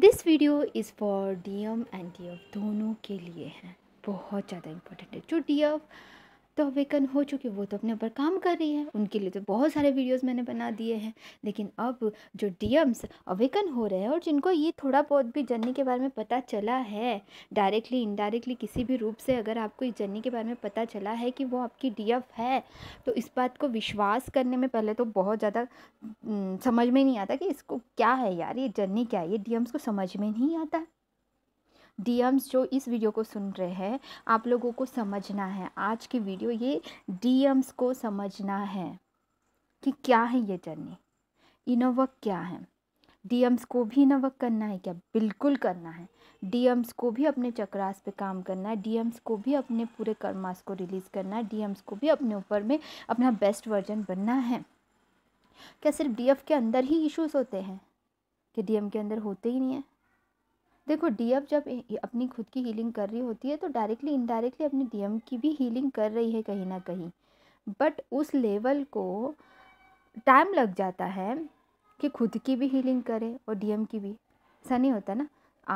this video is for D M and D F दोनों के लिए है बहुत ज़्यादा इम्पोर्टेंट है जो डी एफ तो अवेकन हो चुकी वो तो अपने ऊपर काम कर रही है उनके लिए तो बहुत सारे वीडियोस मैंने बना दिए हैं लेकिन अब जो डीएम्स अवेकन हो रहे हैं और जिनको ये थोड़ा बहुत भी जर्नी के बारे में पता चला है डायरेक्टली इनडायरेक्टली किसी भी रूप से अगर आपको इस जर्नी के बारे में पता चला है कि वो आपकी डी है तो इस बात को विश्वास करने में पहले तो बहुत ज़्यादा समझ में नहीं आता कि इसको क्या है यार ये जर्नी क्या है ये डी को समझ में नहीं आता डीएम्स जो इस वीडियो को सुन रहे हैं आप लोगों को समझना है आज की वीडियो ये डीएम्स को समझना है कि क्या है ये जर्नी इनोवक क्या है डीएम्स को भी इनोवक करना है क्या बिल्कुल करना है डीएम्स को भी अपने चक्रास पे काम करना है डीएम्स को भी अपने पूरे कर्मास को रिलीज़ करना है डीएम्स को भी अपने ऊपर में अपना बेस्ट वर्जन बनना है क्या सिर्फ डीएफ के अंदर ही इश्यूज़ होते हैं कि डीएम के अंदर होते ही नहीं है देखो डीएफ जब अपनी खुद की हीलिंग कर रही होती है तो डायरेक्टली इनडायरेक्टली अपनी डीएम की भी हीलिंग कर रही है कहीं ना कहीं बट उस लेवल को टाइम लग जाता है कि खुद की भी हीलिंग करे और डीएम की भी ऐसा नहीं होता ना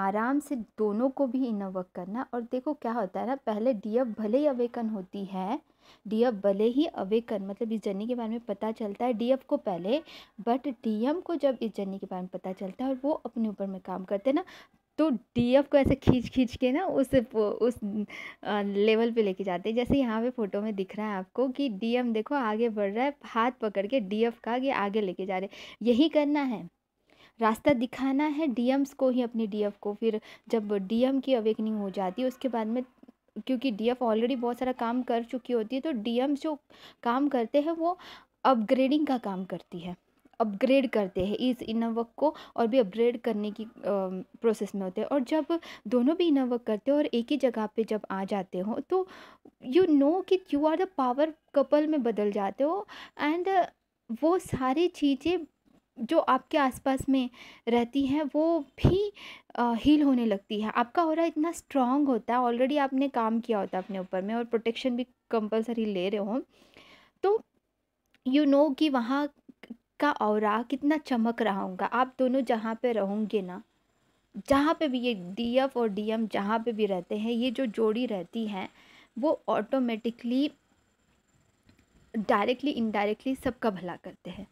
आराम से दोनों को भी इनर वर्क करना और देखो क्या होता है ना पहले डीएफ भले ही अवेकन होती है डीएफ भले ही अवेकन मतलब इस जर्नी के बारे में पता चलता है डीएफ को पहले बट डीएम को जब इस जर्नी के बारे में पता चलता है और वो अपने ऊपर में काम करते हैं ना तो डी को ऐसे खींच खींच के ना उस उस लेवल पे लेके जाते हैं जैसे यहाँ पे फोटो में दिख रहा है आपको कि डी देखो आगे बढ़ रहा है हाथ पकड़ के डी का आगे आगे लेके जा रहे यही करना है रास्ता दिखाना है डी को ही अपने डी को फिर जब डी की अवेकनिंग हो जाती है उसके बाद में क्योंकि डी ऑलरेडी बहुत सारा काम कर चुकी होती है तो डी जो काम करते हैं वो अपग्रेडिंग का काम करती है अपग्रेड करते हैं इस इनोवक को और भी अपग्रेड करने की प्रोसेस में होते हैं और जब दोनों भी इनोवक करते हो और एक ही जगह पे जब आ जाते हो तो यू नो कि you are the power couple में बदल जाते हो एंड वो सारी चीज़ें जो आपके आसपास में रहती हैं वो भी हील होने लगती है आपका हो रहा इतना स्ट्रांग होता है ऑलरेडी आपने काम किया होता है अपने ऊपर में और प्रोटेक्शन भी कंपलसरी ले रहे हो तो यू you नो know कि वहाँ का और कितना चमक रहा होगा आप दोनों जहाँ पे रहोगे ना जहाँ पे भी ये डीएफ और डीएम जहाँ पे भी रहते हैं ये जो जोड़ी रहती है वो ऑटोमेटिकली डायरेक्टली इनडायरेक्टली सबका भला करते हैं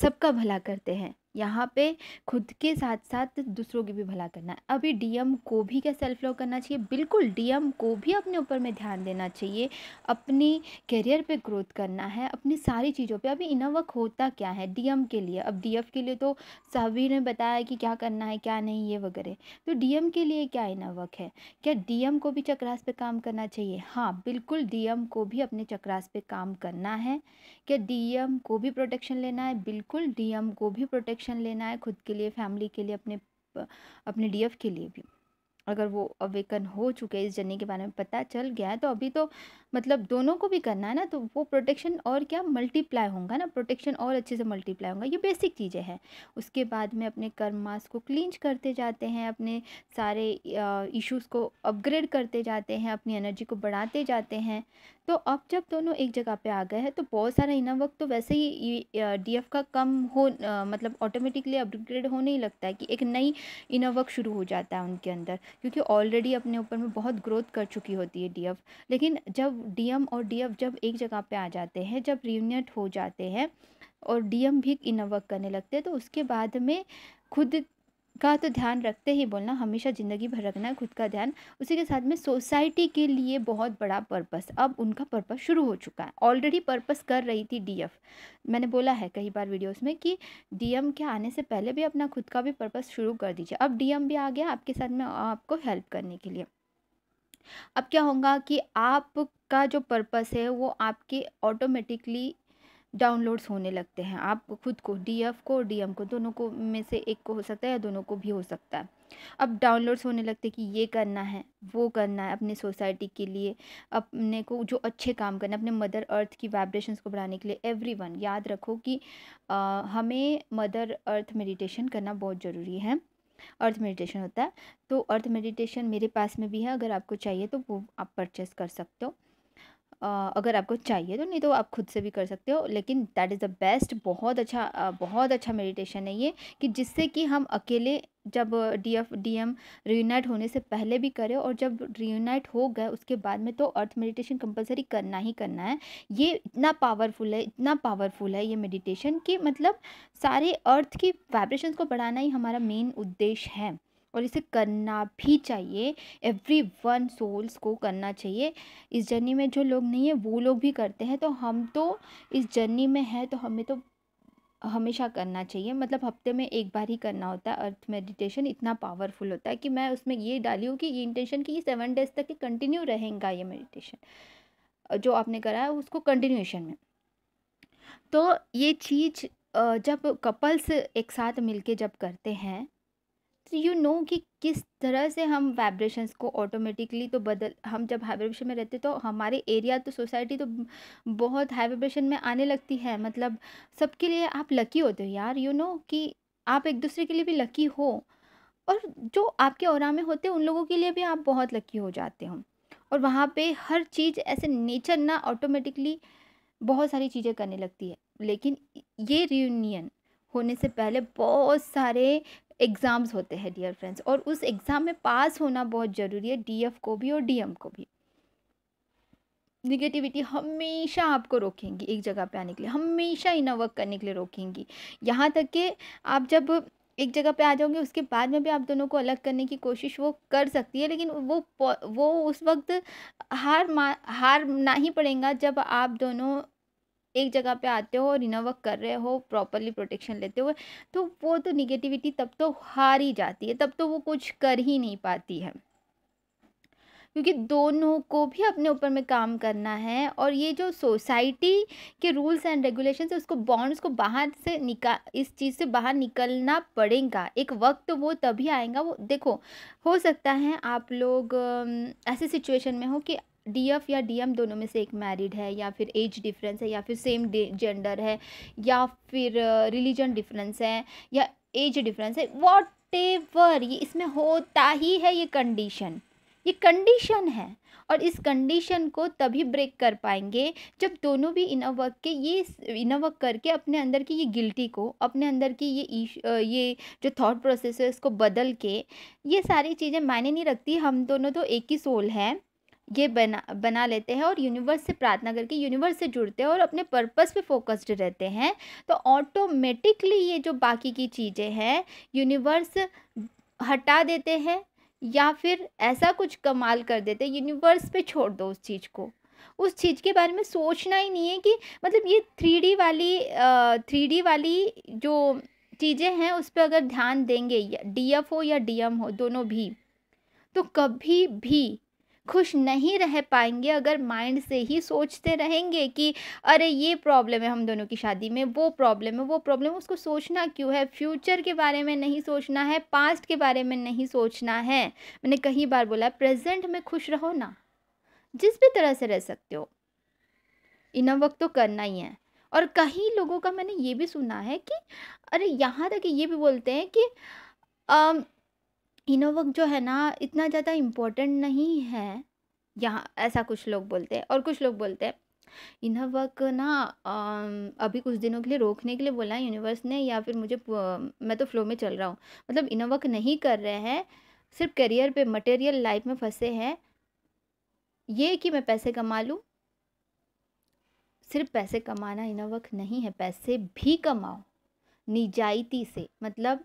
सबका भला करते हैं यहाँ पे खुद के साथ साथ दूसरों की भी भला करना है अभी डीएम को भी क्या सेल्फ लव करना चाहिए बिल्कुल डीएम को भी अपने ऊपर में ध्यान देना चाहिए अपनी करियर पे ग्रोथ करना है अपनी सारी चीज़ों पे अभी वक्त होता क्या है डीएम के लिए अब डीएफ के लिए तो सभी ने बताया कि क्या करना है क्या नहीं ये वगैरह तो डी के लिए क्या इनवर्क है क्या डी को भी चक्रास पर काम करना चाहिए हाँ बिल्कुल डी को भी अपने चक्रास पर काम करना है क्या डी को भी प्रोटेक्शन लेना है बिल्कुल डी को भी प्रोटेक्शन एक्शन लेना है खुद के लिए फैमिली के लिए अपने अपने डी के लिए भी अगर वो अवेकन हो चुके हैं इस जर्नी के बारे में पता चल गया है तो अभी तो मतलब दोनों को भी करना है ना तो वो प्रोटेक्शन और क्या मल्टीप्लाई होगा ना प्रोटेक्शन और अच्छे से मल्टीप्लाई होगा ये बेसिक चीज़ें हैं उसके बाद में अपने कर्मास को क्लींज करते जाते हैं अपने सारे इश्यूज़ को अपग्रेड करते जाते हैं अपनी एनर्जी को बढ़ाते जाते हैं तो अब जब दोनों एक जगह पे आ गए हैं तो बहुत सारा इनर वक्त तो वैसे ही डीएफ का कम हो आ, मतलब ऑटोमेटिकली अपग्रेड होने ही लगता है कि एक नई इनर वक्त शुरू हो जाता है उनके अंदर क्योंकि ऑलरेडी अपने ऊपर में बहुत ग्रोथ कर चुकी होती है डीएफ लेकिन जब डीएम और डीएफ जब एक जगह पर आ जाते हैं जब रीयूनियट हो जाते हैं और डीएम भी इनर करने लगते हैं तो उसके बाद में खुद का तो ध्यान रखते ही बोलना हमेशा ज़िंदगी भर रखना है खुद का ध्यान उसी के साथ में सोसाइटी के लिए बहुत बड़ा पर्पस अब उनका पर्पस शुरू हो चुका है ऑलरेडी पर्पस कर रही थी डीएफ मैंने बोला है कई बार वीडियोस में कि डीएम के आने से पहले भी अपना खुद का भी पर्पस शुरू कर दीजिए अब डीएम भी आ गया आपके साथ में आपको हेल्प करने के लिए अब क्या होगा कि आपका जो पर्पस है वो आपके ऑटोमेटिकली डाउनलोड्स होने लगते हैं आप खुद को डीएफ को डीएम को दोनों को में से एक को हो सकता है या दोनों को भी हो सकता है अब डाउनलोड्स होने लगते हैं कि ये करना है वो करना है अपने सोसाइटी के लिए अपने को जो अच्छे काम करना है अपने मदर अर्थ की वाइब्रेशंस को बढ़ाने के लिए एवरीवन याद रखो कि आ, हमें मदर अर्थ मेडिटेशन करना बहुत ज़रूरी है अर्थ मेडिटेशन होता है तो अर्थ मेडिटेशन मेरे पास में भी है अगर आपको चाहिए तो वो आप परचेस कर सकते हो अगर आपको चाहिए तो नहीं तो आप खुद से भी कर सकते हो लेकिन दैट इज़ द बेस्ट बहुत अच्छा बहुत अच्छा मेडिटेशन है ये कि जिससे कि हम अकेले जब D F D M reunite होने से पहले भी करें और जब रीयूनाइट हो गए उसके बाद में तो अर्थ मेडिटेशन कंपलसरी करना ही करना है ये इतना पावरफुल है इतना पावरफुल है ये मेडिटेशन कि मतलब सारे अर्थ की वाइब्रेशन को बढ़ाना ही हमारा मेन उद्देश्य है और इसे करना भी चाहिए एवरी वन सोल्स को करना चाहिए इस जर्नी में जो लोग नहीं है वो लोग भी करते हैं तो हम तो इस जर्नी में हैं तो हमें तो हमेशा करना चाहिए मतलब हफ्ते में एक बार ही करना होता है अर्थ मेडिटेशन इतना पावरफुल होता है कि मैं उसमें ये डाली हूँ कि ये इंटेंशन कि ये सेवन डेज तक कंटिन्यू रहेगा ये मेडिटेशन जो आपने करा है उसको कंटिन्यूशन में तो ये चीज़ जब कपल्स एक साथ मिलके जब करते हैं तो यू नो कि किस तरह से हम वाइब्रेशंस को ऑटोमेटिकली तो बदल हम जब हाई वाइब्रेशन में रहते तो हमारे एरिया तो सोसाइटी तो बहुत हाई वाइब्रेशन में आने लगती है मतलब सबके लिए आप लकी होते हो यार यू you नो know, कि आप एक दूसरे के लिए भी लकी हो और जो आपके और में होते हैं उन लोगों के लिए भी आप बहुत लकी हो जाते हो और वहाँ पर हर चीज़ ऐसे नेचर ना ऑटोमेटिकली बहुत सारी चीज़ें करने लगती है लेकिन ये रियूनियन होने से पहले बहुत सारे एग्ज़ाम्स होते हैं डियर फ्रेंड्स और उस एग्ज़ाम में पास होना बहुत ज़रूरी है डीएफ को भी और डीएम को भी निगेटिविटी हमेशा आपको रोकेंगी एक जगह पे आने के लिए हमेशा इना वर्क करने के लिए रोकेंगी यहाँ तक कि आप जब एक जगह पे आ जाओगे उसके बाद में भी आप दोनों को अलग करने की कोशिश वो कर सकती है लेकिन वो वो उस वक्त हार मा हार ना ही पड़ेगा जब आप दोनों एक जगह पे आते हो और इनोवर्क कर रहे हो प्रॉपरली प्रोटेक्शन लेते हुए तो वो तो निगेटिविटी तब तो हार ही जाती है तब तो वो कुछ कर ही नहीं पाती है क्योंकि दोनों को भी अपने ऊपर में काम करना है और ये जो सोसाइटी के रूल्स एंड रेगुलेशन है उसको बॉन्ड्स को बाहर से निकाल इस चीज़ से बाहर निकलना पड़ेगा एक वक्त तो वो तभी आएगा वो देखो हो सकता है आप लोग ऐसी सिचुएशन में हो कि डीएफ या डीएम दोनों में से एक मैरिड है या फिर एज डिफरेंस है या फिर सेम जेंडर है या फिर रिलीजन डिफरेंस है या एज डिफरेंस है वॉट एवर ये इसमें होता ही है ये कंडीशन ये कंडीशन है और इस कंडीशन को तभी ब्रेक कर पाएंगे जब दोनों भी इन वर्क के ये इन वर्क करके अपने अंदर की ये गिल्टी को अपने अंदर की ये ये जो थॉट प्रोसेस है इसको बदल के ये सारी चीज़ें मायने नहीं रखती हम दोनों तो एक ही सोल हैं ये बना बना लेते हैं और यूनिवर्स से प्रार्थना करके यूनिवर्स से जुड़ते हैं और अपने पर्पस पे फोकस्ड रहते हैं तो ऑटोमेटिकली ये जो बाकी की चीज़ें हैं यूनिवर्स हटा देते हैं या फिर ऐसा कुछ कमाल कर देते हैं यूनिवर्स पे छोड़ दो उस चीज़ को उस चीज़ के बारे में सोचना ही नहीं है कि मतलब ये थ्री वाली थ्री वाली जो चीज़ें हैं उस पर अगर ध्यान देंगे डी एफ हो या डी एम हो दोनों भी तो कभी भी खुश नहीं रह पाएंगे अगर माइंड से ही सोचते रहेंगे कि अरे ये प्रॉब्लम है हम दोनों की शादी में वो प्रॉब्लम है वो प्रॉब्लम उसको सोचना क्यों है फ्यूचर के बारे में नहीं सोचना है पास्ट के बारे में नहीं सोचना है मैंने कई बार बोला प्रेजेंट में खुश रहो ना जिस भी तरह से रह सकते हो इन वक्त तो करना ही है और कई लोगों का मैंने ये भी सुना है कि अरे यहाँ तक ये भी बोलते हैं कि इनोवक जो है ना इतना ज़्यादा इम्पोर्टेंट नहीं है यहाँ ऐसा कुछ लोग बोलते हैं और कुछ लोग बोलते हैं इनोवर्क ना अभी कुछ दिनों के लिए रोकने के लिए बोला है यूनिवर्स ने या फिर मुझे मैं तो फ्लो में चल रहा हूँ मतलब इनोवर्क नहीं कर रहे हैं सिर्फ करियर पे मटेरियल लाइफ में फंसे हैं ये कि मैं पैसे कमा लूँ सिर्फ पैसे कमाना इनोवर्क नहीं है पैसे भी कमाओ निजाइती से मतलब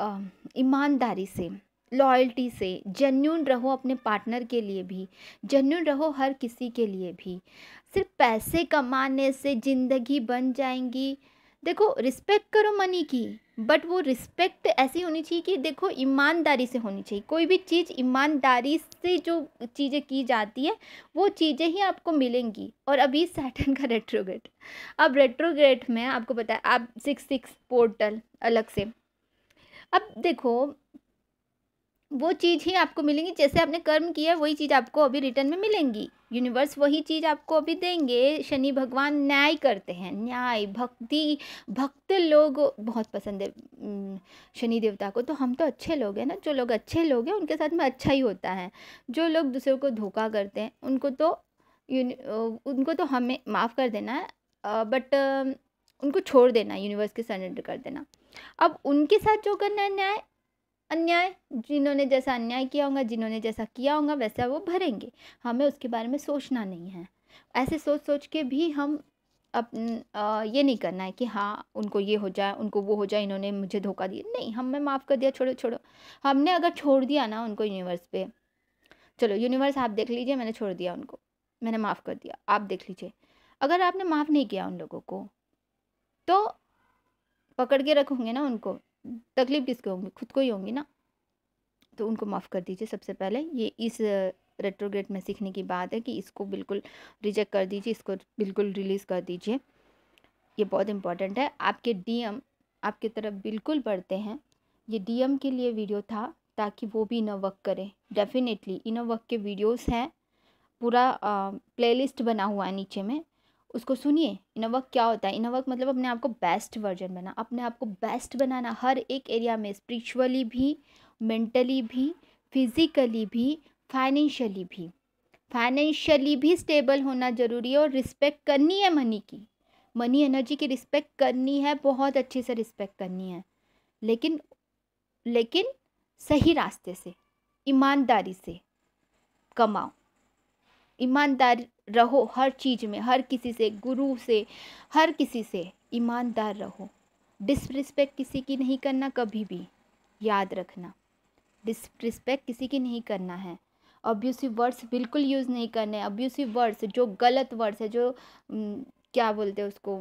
ईमानदारी से लॉयल्टी से जेन्यून रहो अपने पार्टनर के लिए भी जेन्यून रहो हर किसी के लिए भी सिर्फ पैसे कमाने से ज़िंदगी बन जाएंगी देखो रिस्पेक्ट करो मनी की बट वो रिस्पेक्ट ऐसी होनी चाहिए कि देखो ईमानदारी से होनी चाहिए कोई भी चीज़ ईमानदारी से जो चीज़ें की जाती है वो चीज़ें ही आपको मिलेंगी और अभी सैटन का रेट्रोग्रेट अब रेट्रोग्रेट में आपको बताया आप सिक्स सिक्स पोर्टल अलग से अब देखो वो चीज़ ही आपको मिलेंगी जैसे आपने कर्म किया है वही चीज़ आपको अभी रिटर्न में मिलेंगी यूनिवर्स वही चीज़ आपको अभी देंगे शनि भगवान न्याय करते हैं न्याय भक्ति भक्त लोग बहुत पसंद है शनि देवता को तो हम तो अच्छे लोग हैं ना जो लोग अच्छे लोग हैं उनके साथ में अच्छा ही होता है जो लोग दूसरों को धोखा करते हैं उनको तो उनको तो हमें माफ़ कर देना है बट उनको छोड़ देना यूनिवर्स के सरेंडर कर देना अब उनके साथ जो करना है न्याय अन्याय जिन्होंने जैसा अन्याय किया होगा जिन्होंने जैसा किया होगा वैसा वो भरेंगे हमें उसके बारे में सोचना नहीं है ऐसे सोच सोच के भी हम अप ये नहीं करना है कि हाँ उनको ये हो जाए उनको वो हो जाए इन्होंने मुझे धोखा दिया नहीं हमने माफ़ कर दिया छोड़ो छोड़ो हमने अगर छोड़ दिया ना उनको यूनिवर्स पे चलो यूनिवर्स आप देख लीजिए मैंने छोड़ दिया उनको मैंने माफ़ कर दिया आप देख लीजिए अगर आपने माफ़ नहीं किया उन लोगों को तो पकड़ के रखोगे ना उनको तकलीफ़ किसके होंगी खुद को ही होंगी ना तो उनको माफ़ कर दीजिए सबसे पहले ये इस रेट्रोग्रेड में सीखने की बात है कि इसको बिल्कुल रिजेक्ट कर दीजिए इसको बिल्कुल रिलीज़ कर दीजिए ये बहुत इंपॉर्टेंट है आपके डीएम आपकी तरफ बिल्कुल बढ़ते हैं ये डीएम के लिए वीडियो था ताकि वो भी इन वर्क करें डेफिनेटली इन वर्क के वीडियोस हैं पूरा प्लेलिस्ट बना हुआ है नीचे में उसको सुनिए इनोवक क्या होता है इनोवक मतलब अपने आप को बेस्ट वर्जन बना अपने आप को बेस्ट बनाना हर एक एरिया में स्पिरिचुअली भी मेंटली भी फिज़िकली भी फाइनेंशियली भी फाइनेंशियली भी स्टेबल होना ज़रूरी है और रिस्पेक्ट करनी है मनी की मनी एनर्जी की रिस्पेक्ट करनी है बहुत अच्छे से रिस्पेक्ट करनी है लेकिन लेकिन सही रास्ते से ईमानदारी से कमाओ ईमानदार रहो हर चीज़ में हर किसी से गुरु से हर किसी से ईमानदार रहो डिसरिस्पेक्ट किसी की नहीं करना कभी भी याद रखना डिसरिस्पेक्ट किसी की नहीं करना है अब्यूसिव वर्ड्स बिल्कुल यूज़ नहीं करने अब्यूसिव वर्ड्स जो गलत वर्ड्स है जो क्या बोलते हैं उसको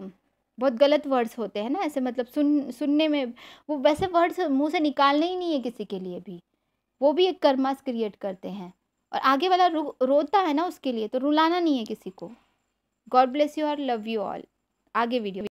बहुत गलत वर्ड्स होते हैं ना ऐसे मतलब सुन सुनने में वो वैसे वर्ड्स मुंह से निकालने ही नहीं है किसी के लिए भी वो भी एक कर्मास क्रिएट करते हैं और आगे वाला रो, रोता है ना उसके लिए तो रुलाना नहीं है किसी को गॉड ब्लेस यू और लव यू ऑल आगे वीडियो